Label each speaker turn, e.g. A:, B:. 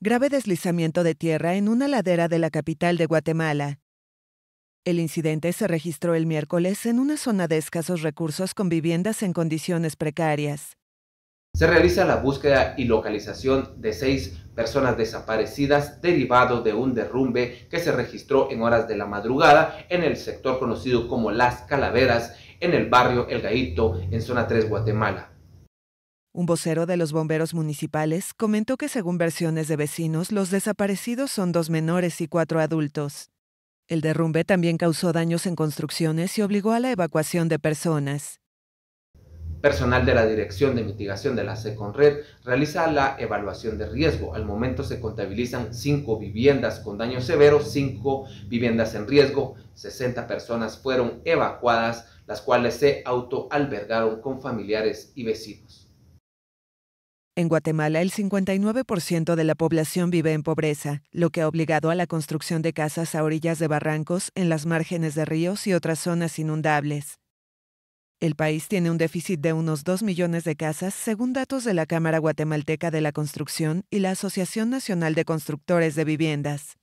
A: grave deslizamiento de tierra en una ladera de la capital de Guatemala. El incidente se registró el miércoles
B: en una zona de escasos recursos con viviendas en condiciones precarias. Se
C: realiza la búsqueda y localización de seis personas desaparecidas derivado de un derrumbe que se registró en horas de la madrugada en el sector conocido como Las Calaveras, en el barrio El Gaito, en zona 3 Guatemala.
B: Un vocero de los bomberos municipales comentó que según versiones de vecinos, los desaparecidos son dos menores y cuatro adultos. El derrumbe también causó daños en construcciones y obligó a la evacuación de personas.
C: Personal de la Dirección de Mitigación de la Seconred realiza la evaluación de riesgo. Al momento se contabilizan cinco viviendas con daño severo, cinco viviendas en riesgo, 60 personas fueron evacuadas, las cuales se autoalbergaron con familiares y vecinos.
B: En Guatemala, el 59% de la población vive en pobreza, lo que ha obligado a la construcción de casas a orillas de barrancos, en las márgenes de ríos y otras zonas inundables. El país tiene un déficit de unos 2 millones de casas, según datos de la
A: Cámara Guatemalteca de la Construcción y la Asociación Nacional de Constructores de Viviendas.